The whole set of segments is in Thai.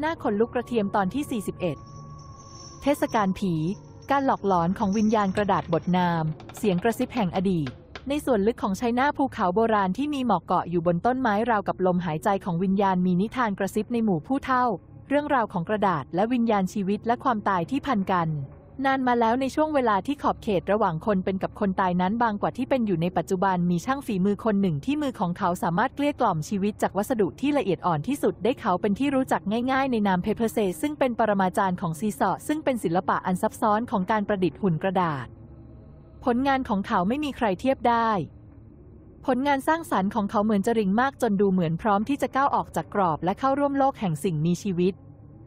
หน้าขนลุกกระเทียมตอนที่ 41 เทศกาลผี การหลอกหลอนของวิญญาณกระดาษบทนาม เสียงกระซิบแห่งอดีต ในส่วนลึกของชัยนาภูเขาโบราณที่มีหมอกเกาะอยู่บนต้นไม้ราวกับลมหายใจของวิญญาณมีนิทานกระซิบในหมู่ผู้เฒ่า เรื่องราวของกระดาษและวิญญาณชีวิตและความตายที่พันกันนานมาแล้วในช่วงเวลาที่ขอบเขตระหว่างคนเป็นกับคนตายนั้นบางกว่าที่เป็นอยู่ในปัจจุบัน มีช่างฝีมือคนหนึ่งที่มือของเขาสามารถเกลี้ยกล่อมชีวิตจากวัสดุที่ละเอียดอ่อนที่สุดได้เขาเป็นที่รู้จักง่ายๆในนามเพเพเซซึ่งเป็นปรมาจารย์ของซีซอซึ่งเป็นศิลปะอันซับซ้อนของการประดิษฐ์หุ่นกระดาษ ผลงานของเขาไม่มีใครเทียบได้ ผลงานสร้างสารรค์ของเขาเหมือนจริงมากจนดูเหมือนพร้อมที่จะก้าวออกจากกรอบและเข้าร่วมโลกแห่งสิ่งมีชีวิต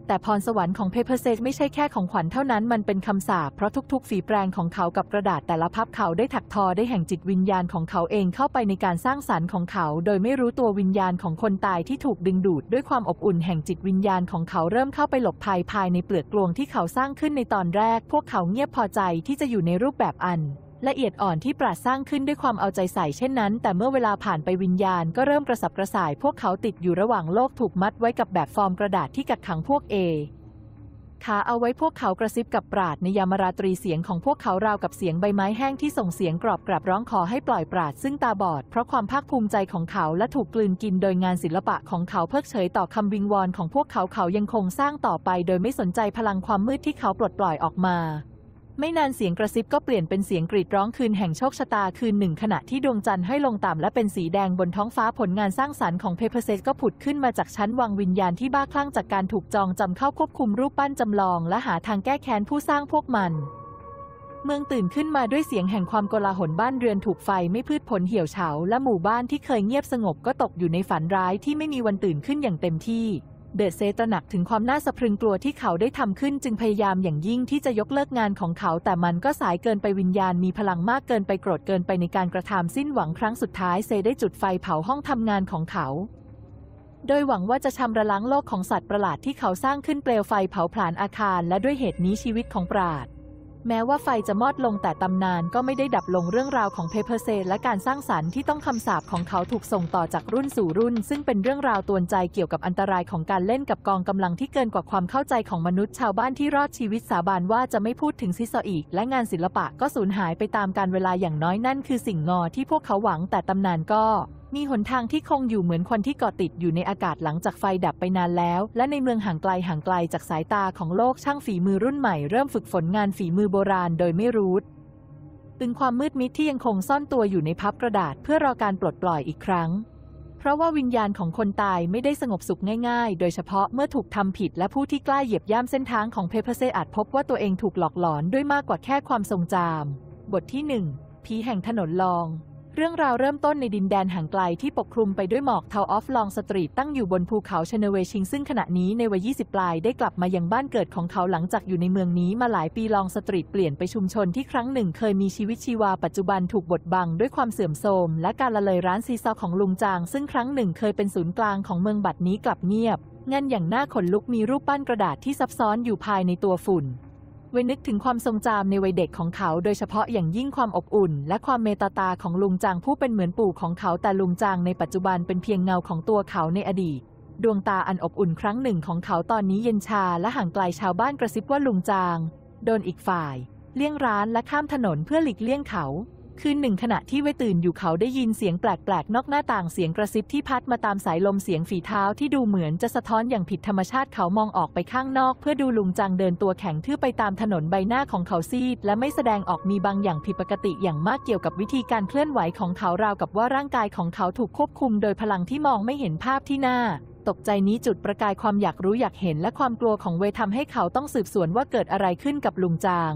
แต่พรสวรรค์ของเพเปอร์เซไม่ใช่แค่ของขวัญเท่านั้น มันเป็นคำสาปเพราะทุกๆ ฝีแปรงของเขากับกระดาษแต่ละพับเขาได้ถักทอได้แห่งจิตวิญญาณของเขาเองเข้าไปในการสร้างสารรค์ของเขา โดยไม่รู้ตัววิญญาณของคนตายที่ถูกดึงดูดด้วยความอบอุ่นแห่งจิตวิญญาณของเขาเริ่มเข้าไปหลบภัยภายในเปลือกกลวงที่เขาสร้างขึ้นในตอนแรก พวกเขาเงียบพอใจที่จะอยู่ในรูปแบบอันละเอียดอ่อนที่ปราดสร้างขึ้นด้วยความเอาใจใส่เช่นนั้น แต่เมื่อเวลาผ่านไปวิญญาณก็เริ่มกระสับกระส่าย พวกเขาติดอยู่ระหว่างโลกถูกมัดไว้กับแบบฟอร์มกระดาษที่กักขังพวกเอขาเอาไว้พวกเขากระซิบกับปราดในยามราตรีเสียงของพวกเขาราวกับเสียงใบไม้แห้งที่ส่งเสียงกรอบกรับร้องขอให้ปล่อยปราดซึ่งตาบอดเพราะความภาคภูมิใจของเขาและถูกกลืนกินโดยงานศิลปะของเขาเพิกเฉยต่อคำวิงวอนของพวกเขาเขายังคงสร้างต่อไปโดยไม่สนใจพลังความมืดที่เขาปลดปล่อยออกมาไม่นานเสียงกระซิบก็เปลี่ยนเป็นเสียงกรีดร้องคืน แห่งโชคชะตาคืนหนึ่งขณะที่ดวงจันทร์ให้ลงต่ำและเป็นสีแดงบนท้องฟ้าผลงานสร้างสารรค์ของเพเปอร์เซก็ผุดขึ้นมาจากชั้นวังวิญญาณที่บ้าคลั่งจากการถูกจองจำเข้าควบคุมรูปปั้นจำลอง และหาทางแก้แค้นผู้สร้างพวกมัน เมืองตื่นขึ้นมาด้วยเสียงแห่งความโกลาหลบ้านเรือนถูกไฟไม่พืชผลเหี่ยวเฉาและหมู่บ้านที่เคยเงียบสงบก็ตกอยู่ในฝันร้ายที่ไม่มีวันตื่นขึ้นอย่างเต็มที่เดอะเซตระหนักถึงความน่าสะพรึงกลัวที่เขาได้ทำขึ้นจึงพยายามอย่างยิ่งที่จะยกเลิกงานของเขา แต่มันก็สายเกินไปวิญญาณมีพลังมากเกินไปโกรธเกินไปในการกระทำสิ้นหวังครั้งสุดท้ายเซได้จุดไฟเผาห้องทำงานของเขา โดยหวังว่าจะชำระล้างโลกของสัตว์ประหลาดที่เขาสร้างขึ้นเปลวไฟเผาผลาญอาคาร และด้วยเหตุนี้ชีวิตของปราดแม้ว่าไฟจะมอดลงแต่ตำนานก็ไม่ได้ดับลงเรื่องราวของเพเพอร์เซและการสร้างสารรค์ที่ต้องคำสาปของเขาถูกส่งต่อจากรุ่นสู่รุ่นซึ่งเป็นเรื่องราวตวนใจเกี่ยวกับอันตรายของการเล่นกับกองกำลังที่เกินกว่าความเข้าใจของมนุษย์ชาวบ้านที่รอดชีวิตสาบานว่าจะไม่พูดถึงซิสอีกและงานศิลปะก็สูญหายไปตามการเวลาอย่างน้อยนั่นคือสิ่งงอที่พวกเขาหวังแต่ตำนานก็มีหนทางที่คงอยู่เหมือนควันที่เกาะติดอยู่ในอากาศหลังจากไฟดับไปนานแล้ว และในเมืองห่างไกลห่างไกลจากสายตาของโลกช่างฝีมือรุ่นใหม่เริ่มฝึกฝนงานฝีมือโบราณโดยไม่รู้ตึงความมืดมิดที่ยังคงซ่อนตัวอยู่ในพับกระดาษ เพื่อรอการปลดปล่อยอีกครั้ง เพราะว่าวิญญาณของคนตายไม่ได้สงบสุขง่าย ๆ โดยเฉพาะเมื่อถูกทำผิดและผู้ที่กล้าเหยียบย่ำเส้นทางของเพเพเซอาจพบว่าตัวเองถูกหลอกหลอนด้วยมากกว่าแค่ความทรงจำบทที่1ผีแห่งถนนลองเรื่องราวเริ่มต้นในดินแดนห่างไกลที่ปกคลุมไปด้วยหมอกเทาออฟลองสตรีตตั้งอยู่บนภูเขาชเนเวชิง ซึ่งขณะนี้ในวัย20 ปลายได้กลับมายังบ้านเกิดของเขาหลังจากอยู่ในเมืองนี้มาหลายปีลองสตรีตเปลี่ยนไปชุมชนที่ครั้งหนึ่งเคยมีชีวิตชีวาปัจจุบันถูกบดบังด้วยความเสื่อมโทรมและการละเลยร้านซีซอของลุงจางซึ่งครั้งหนึ่งเคยเป็นศูนย์กลางของเมืองบัดนี้กลับเงียบงานอย่างหน้าขนลุกมีรูปปั้นกระดาษที่ซับซ้อนอยู่ภายในตัวฝุ่นเวนึกถึงความทรงจำในวัยเด็กของเขาโดยเฉพาะอย่างยิ่งความอบอุ่น และความเมตตาของลุงจางผู้เป็นเหมือนปู่ของเขาแต่ลุงจางในปัจจุบันเป็นเพียงเงาของตัวเขาในอดีต ดวงตาอันอบอุ่นครั้งหนึ่งของเขาตอนนี้เย็นชา และห่างไกลชาวบ้านกระซิบว่าลุงจาง โดนอีกฝ่าย เลี่ยงร้านและข้ามถนนเพื่อหลีกเลี่ยงเขาคืนหนึ่งขณะที่เวตื่นอยู่เขาได้ยินเสียงแปลกๆนอกหน้าต่างเสียงกระซิบที่พัดมาตามสายลมเสียงฝีเท้าที่ดูเหมือนจะสะท้อนอย่างผิดธรรมชาติเขามองออกไปข้างนอกเพื่อดูลุงจังเดินตัวแข็งทื่อไปตามถนนใบหน้าของเขาซีดและไม่แสดงออกมีบางอย่างผิดปกติอย่างมากเกี่ยวกับวิธีการเคลื่อนไหวของเขาราวกับว่าร่างกายของเขาถูกควบคุมโดยพลังที่มองไม่เห็นภาพที่หน้าตกใจนี้จุดประกายความอยากรู้อยากเห็นและความกลัวของเวทำให้เขาต้องสืบสวนว่าเกิดอะไรขึ้นกับลุงจาง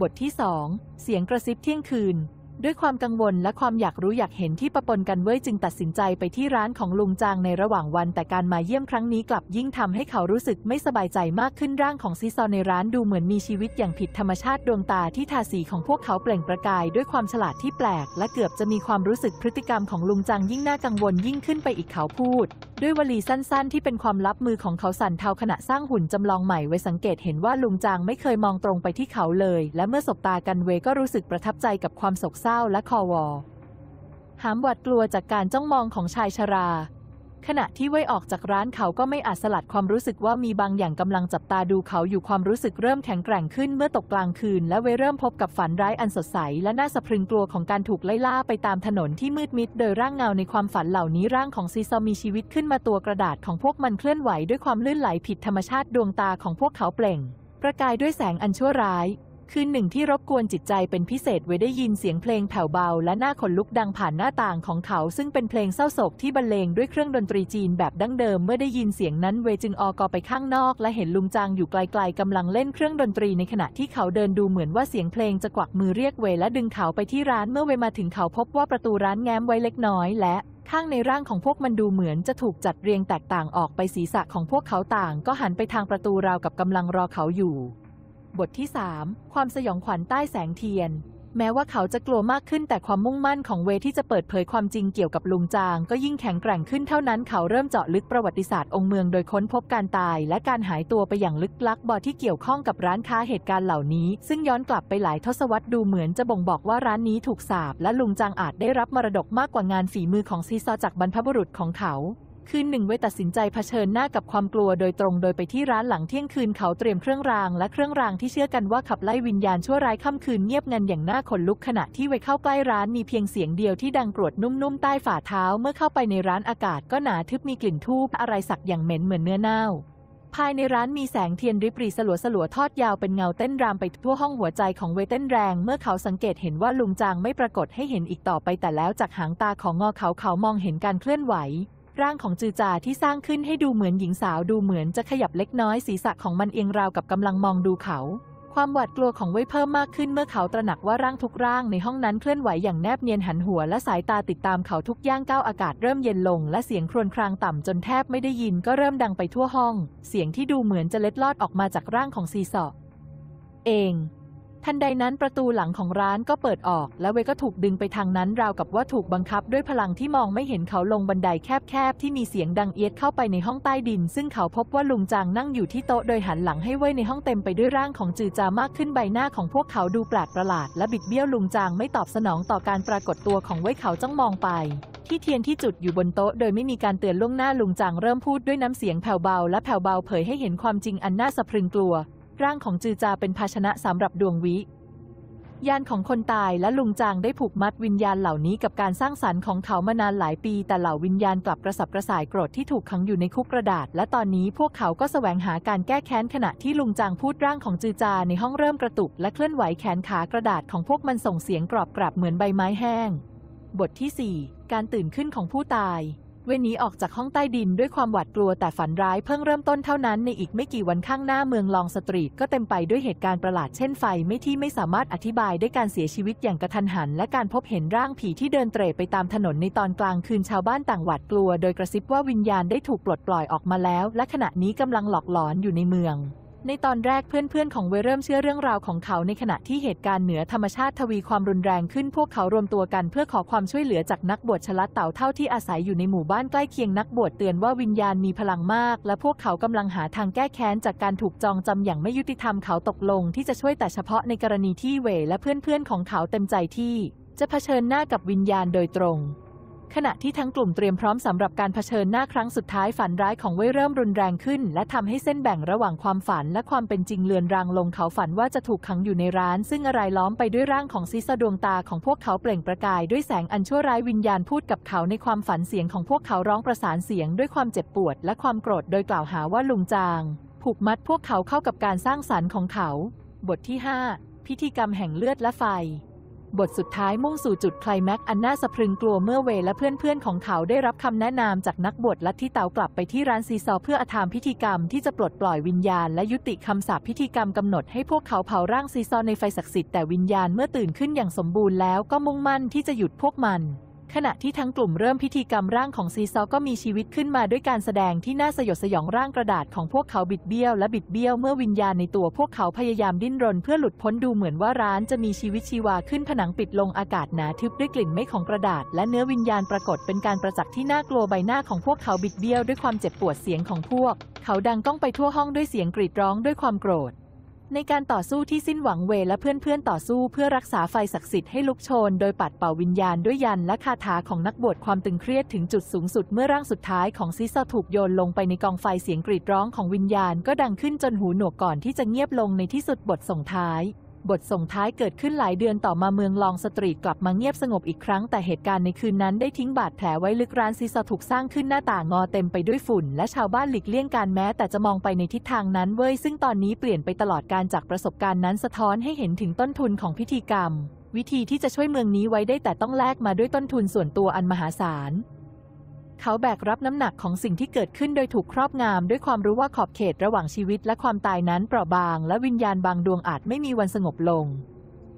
บทที่ 2 เสียงกระซิบเที่ยงคืนด้วยความกังวลและความอยากรู้อยากเห็นที่ปะปนกันเว้ยจึงตัดสินใจไปที่ร้านของลุงจางในระหว่างวันแต่การมาเยี่ยมครั้งนี้กลับยิ่งทำให้เขารู้สึกไม่สบายใจมากขึ้นร่างของซีซอนในร้านดูเหมือนมีชีวิตอย่างผิดธรรมชาติดวงตาที่ทาสีของพวกเขาเปล่งประกายด้วยความฉลาดที่แปลกและเกือบจะมีความรู้สึกพฤติกรรมของลุงจางยิ่งน่ากังวลยิ่งขึ้นไปอีกเขาพูดด้วยวลีสั้นๆที่เป็นความลับมือของเขาสั่นเทาขณะสร้างหุ่นจำลองใหม่ไว้สังเกตเห็นว่าลุงจางไม่เคยมองตรงไปที่เขาเลยและเมื่อสบตากันเวก็รู้สึกประทับใจกับความสกเศร้า้าและคอวอหามหวาดกลัวจากการจ้องมองของชายชรา ขณะที่ไว่ออกจากร้านเขาก็ไม่อาจสลัดความรู้สึกว่ามีบางอย่างกำลังจับตาดูเขาอยู่ความรู้สึกเริ่มแข็งแกร่งขึ้นเมื่อตกกลางคืนและเวเริ่มพบกับฝันร้ายอันสดใสและน่าสะพรึงกลัวของการถูกไล่ล่าไป ตามถนนที่มืดมิดโดยร่างเงาในความฝันเหล่านี้ร่างของซีซอมีชีวิตขึ้นมาตัวกระดาษของพวกมันเคลื่อนไหวด้วยความลื่นไหลผิดธรรมชาติดวงตาของพวกเขาเปล่ง ประกายด้วยแสงอันชั่วร้ายคืนหนึ่งที่รบกวนจิตใจเป็นพิเศษเวได้ยินเสียงเพลงแผ่วเบาและหน้าขนลุกดังผ่านหน้าต่างของเขาซึ่งเป็นเพลงเศร้าโศกที่บรรเลงด้วยเครื่องดนตรีจีนแบบดั้งเดิมเมื่อได้ยินเสียงนั้นเวจึงออกอไปข้างนอกและเห็นลุงจางอยู่ไกลๆกำลังเล่นเครื่องดนตรีในขณะที่เขาเดินดูเหมือนว่าเสียงเพลงจะกวักมือเรียกเวและดึงเขาไปที่ร้านเมื่อเวมาถึงเขาพบว่าประตูร้านแง้มไว้เล็กน้อยและข้างในร่างของพวกมันดูเหมือนจะถูกจัดเรียงแตกต่างออกไปศีรษะของพวกเขาต่างก็หันไปทางประตูราวกับกำลังรอเขาอยู่บทที่3ความสยองขวัญใต้แสงเทียน แม้ว่าเขาจะกลัวมากขึ้นแต่ความมุ่งมั่นของเวที่จะเปิดเผยความจริงเกี่ยวกับลุงจางก็ยิ่งแข็งแกร่งขึ้นเท่านั้น เขาเริ่มเจาะลึกประวัติศาสตร์องค์เมืองโดยค้นพบการตาย และการหายตัวไปอย่างลึกลับบอที่เกี่ยวข้องกับร้านค้าเหตุการณ์เหล่านี้ ซึ่งย้อนกลับไปหลายทศวรรษดูเหมือนจะบ่งบอกว่าร้านนี้ถูกสาบและลุงจางอาจได้รับมรดกมากกว่างานฝีมือของซีซอจากบรรพบุรุษของเขาคืนหนึ่งเวตัดสินใจเผชิญหน้ากับความกลัวโดยตรงโดยไปที่ร้านหลังเที่ยงคืนเขาเตรียมเครื่องรางและเครื่องรางที่เชื่อกันว่าขับไล่วิญญาณชั่วร้ายค่ำคืนเงียบงันอย่างน่าขนลุกขณะที่ไวเข้าใกล้ร้านมีเพียงเสียงเดียวที่ดังกรวดนุ่มๆ ใต้ฝ่าเท้าเมื่อเข้าไปในร้านอากาศก็หนาทึบมีกลิ่นทูบอะไรสักอย่างเหม็นเหมือนเนื้อเน่าภายในร้านมีแสงเทียนริบรีสลัวสลัวทอดยาวเป็นเงาเต้นรามไปทั่วห้องหัวใจของเวเต้นแรงเมื่อเขาสังเกตเห็นว่าลุงจางไม่ปรากฏให้เห็นอีกต่อไปแต่แล้วจากหางตาของงอเขาเขามองเห็นการเคลื่อนไหวร่างของจือจาที่สร้างขึ้นให้ดูเหมือนหญิงสาวดูเหมือนจะขยับเล็กน้อยศีรษะของมันเอียงราวกับกำลังมองดูเขา ความหวาดกลัวของเว่ยเพิ่มมากขึ้นเมื่อเขาตระหนักว่าร่างทุกร่างในห้องนั้นเคลื่อนไหวอย่างแนบเนียนหันหัวและสายตาติดตามเขาทุกย่างก้าวอากาศเริ่มเย็นลงและเสียงครวญครางต่ำจนแทบไม่ได้ยินก็เริ่มดังไปทั่วห้อง เสียงที่ดูเหมือนจะเล็ดลอดออกมาจากร่างของซีซอเองทันใดนั้นประตูหลังของร้านก็เปิดออก และเวก็ถูกดึงไปทางนั้นราวกับว่าถูกบังคับด้วยพลังที่มองไม่เห็นเขาลงบันไดแคบๆที่มีเสียงดังเอียดเข้าไปในห้องใต้ดิน ซึ่งเขาพบว่าลุงจางนั่งอยู่ที่โต๊ะโดยหันหลังให้เว่ยในห้องเต็มไปด้วยร่างของจือจามากขึ้นใบหน้าของพวกเขาดูแปลกประหลาดและบิดเบี้ยวลุงจางไม่ตอบสนองต่อการปรากฏตัวของเว่ยเขาจ้องมองไป ที่เทียนที่จุดอยู่บนโต๊ะโดยไม่มีการเตือนล่วงหน้าลุงจางเริ่มพูดด้วยน้ำเสียงแผ่วเบาและแผ่วเบาเผยให้เห็นความจริงอันน่าสะพรึงกลัวร่างของจือจาเป็นภาชนะสำหรับดวงวิญาณของคนตายและลุงจางได้ผูกมัดวิญญาณเหล่านี้กับการสร้างสารรค์ของเขามานานหลายปีแต่เหล่าวิญญาณกลับกระสับกระส่ายโกรธที่ถูกขังอยู่ในคุกกระดาษ และตอนนี้พวกเขาก็สแสวงหาการแก้แค้นขณะที่ลุงจางพูดร่างของจือจาในห้องเริ่มกระตุกและเคลื่อนไหวแขนขากระดาษของพวกมันส่งเสียงกรอบกรับเหมือนใบไม้แห้ง บทที่ 4 การตื่นขึ้นของผู้ตายเวนี้ออกจากห้องใต้ดินด้วยความหวาดกลัวแต่ฝันร้ายเพิ่งเริ่มต้นเท่านั้นในอีกไม่กี่วันข้างหน้าเมืองลองสตรีทก็เต็มไปด้วยเหตุการณ์ประหลาดเช่นไฟไม่ที่ไม่สามารถอธิบายได้การเสียชีวิตอย่างกระทันหัน และการพบเห็นร่างผีที่เดินเตร่ไปตามถนนในตอนกลางคืนชาวบ้านต่างหวาดกลัว โดยกระซิบว่าวิญญาณได้ถูกปลดปล่อยออกมาแล้ว และขณะนี้กำลังหลอกหลอนอยู่ในเมืองในตอนแรกเพื่อนๆของเวเริ่มเชื่อเรื่องราวของเขาในขณะที่เหตุการณ์เหนือธรรมชาติทวีความรุนแรงขึ้นพวกเขารวมตัวกันเพื่อขอความช่วยเหลือจากนักบวชชลัดเต่าเท่าที่อาศัยอยู่ในหมู่บ้านใกล้เคียงนักบวชเตือนว่าวิญญาณมีพลังมากและพวกเขากำลังหาทางแก้แค้นจากการถูกจองจำอย่างไม่ยุติธรรมเขาตกลงที่จะช่วยแต่เฉพาะในกรณีที่เวและเพื่อนๆของเขาเต็มใจที่จะเผชิญหน้ากับวิญญาณโดยตรงขณะที่ทั้งกลุ่มเตรียมพร้อมสำหรับการเผชิญหน้าครั้งสุดท้ายฝันร้ายของไว้เริ่มรุนแรงขึ้นและทำให้เส้นแบ่งระหว่างความฝันและความเป็นจริงเลือนรางลงเขาฝันว่าจะถูกขังอยู่ในร้านซึ่งอะไรล้อมไปด้วยร่างของซิสดวงตาของพวกเขาเปล่งประกายด้วยแสงอันชั่วร้ายวิญญาณพูดกับเขาในความฝันเสียงของพวกเขาร้องประสานเสียงด้วยความเจ็บปวดและความโกรธโดยกล่าวหาว่าลุงจางผูกมัดพวกเขาเข้ากับการสร้างสารรค์ของเขา บทที่5พิธีกรรมแห่งเลือดและไฟบทสุดท้าย มุ่งสู่จุดคลแม็กอันน่าสะพรึงกลัวเมื่อเวและเพื่อนๆของเขาได้รับคำแนะนำจากนักบวชลัทธิเตากลับไปที่ร้านซีซอ เพื่ออาธามพิธีกรรมที่จะปลดปล่อยวิญญาณและยุติคำสาปพิธีกรรมกำหนดให้พวกเขาเผาร่างซีซอในไฟศักดิ์สิทธิ์แต่วิญญาณเมื่อตื่นขึ้นอย่างสมบูรณ์แล้วก็มุ่งมั่นที่จะหยุดพวกมันขณะที่ทั้งกลุ่มเริ่มพิธีกรรมร่างของซีซอก็มีชีวิตขึ้นมาด้วยการแสดงที่น่าสยดสยองร่างกระดาษของพวกเขาบิดเบี้ยวและบิดเบี้ยวเมื่อวิญญาณในตัวพวกเขาพยายามดิ้นรนเพื่อหลุดพ้นดูเหมือนว่าร้านจะมีชีวิตชีวาขึ้นผนังปิดลงอากาศหนาทึบด้วยกลิ่นไม่ของกระดาษและเนื้อวิญญาณปรากฏเป็นการประจักษ์ที่น่ากลัวใบหน้าของพวกเขาบิดเบี้ยวด้วยความเจ็บปวดเสียงของพวกเขาดังก้องไปทั่วห้องด้วยเสียงกรีดร้องด้วยความโกรธในการต่อสู้ที่สิ้นหวังเวและเพื่อนๆต่อสู้เพื่อรักษาไฟศักดิ์สิทธิ์ให้ลุกโชนโดยปัดเป่าวิญญาณด้วยยันและคาถาของนักบวชความตึงเครียดถึงจุดสูงสุดเมื่อร่างสุดท้ายของซิซาถูกโยนลงไปในกองไฟเสียงกรีดร้องของวิญญาณก็ดังขึ้นจนหูหนวกก่อนที่จะเงียบลงในที่สุดบทส่งท้ายบทส่งท้ายเกิดขึ้นหลายเดือนต่อมาเมืองลองสตรีทกลับมาเงียบสงบอีกครั้งแต่เหตุการณ์ในคืนนั้นได้ทิ้งบาดแผลไว้ลึกร้านซีซาถูกสร้างขึ้นหน้าต่างงอเต็มไปด้วยฝุ่น และชาวบ้านหลีกเลี่ยงการแม้แต่จะมองไปในทิศทางนั้นเว้ย ซึ่งตอนนี้เปลี่ยนไปตลอดการจากประสบการณ์นั้นสะท้อนให้เห็นถึงต้นทุนของพิธีกรรม วิธีที่จะช่วยเมืองนี้ไว้ได้แต่ต้องแลกมาด้วยต้นทุนส่วนตัวอันมหาศาลเขาแบกรับน้ำหนักของสิ่งที่เกิดขึ้นโดยถูกครอบงำด้วยความรู้ว่าขอบเขตระหว่างชีวิตและความตายนั้นเปราะบางและวิญญาณบางดวงอาจไม่มีวันสงบลง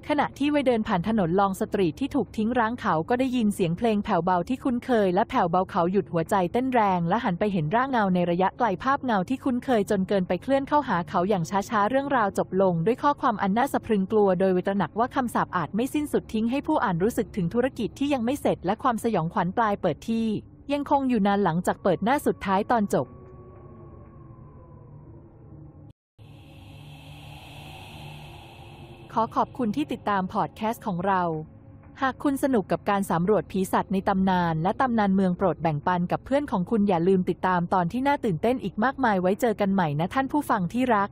ขณะที่ไวเดินผ่านถนนลองสตรีทที่ถูกทิ้งร้างเขาก็ได้ยินเสียงเพลงแผ่วเบาที่คุ้นเคยและแผ่วเบาเขาหยุดหัวใจเต้นแรงและหันไปเห็นร่างเงาในระยะไกลภาพเงาที่คุ้นเคยจนเกินไปเคลื่อนเข้าหาเขาอย่างช้าๆ เรื่องราวจบลงด้วยข้อความอันน่าสะพรึงกลัวโดยเวตระหนักว่าคำสาปอาจไม่สิ้นสุดทิ้งให้ผู้อ่านรู้สึกถึงธุรกิจที่ยังไม่เสร็จและความสยองขวัญปลายเปิดที่ยังคงอยู่นานหลังจากเปิดหน้าสุดท้ายตอนจบ ขอขอบคุณที่ติดตามพอดแคสต์ของเรา หากคุณสนุกกับการสำรวจผีสัตว์ในตำนานและตำนานเมืองโปรดแบ่งปันกับเพื่อนของคุณอย่าลืมติดตามตอนที่น่าตื่นเต้นอีกมากมายไว้เจอกันใหม่นะท่านผู้ฟังที่รัก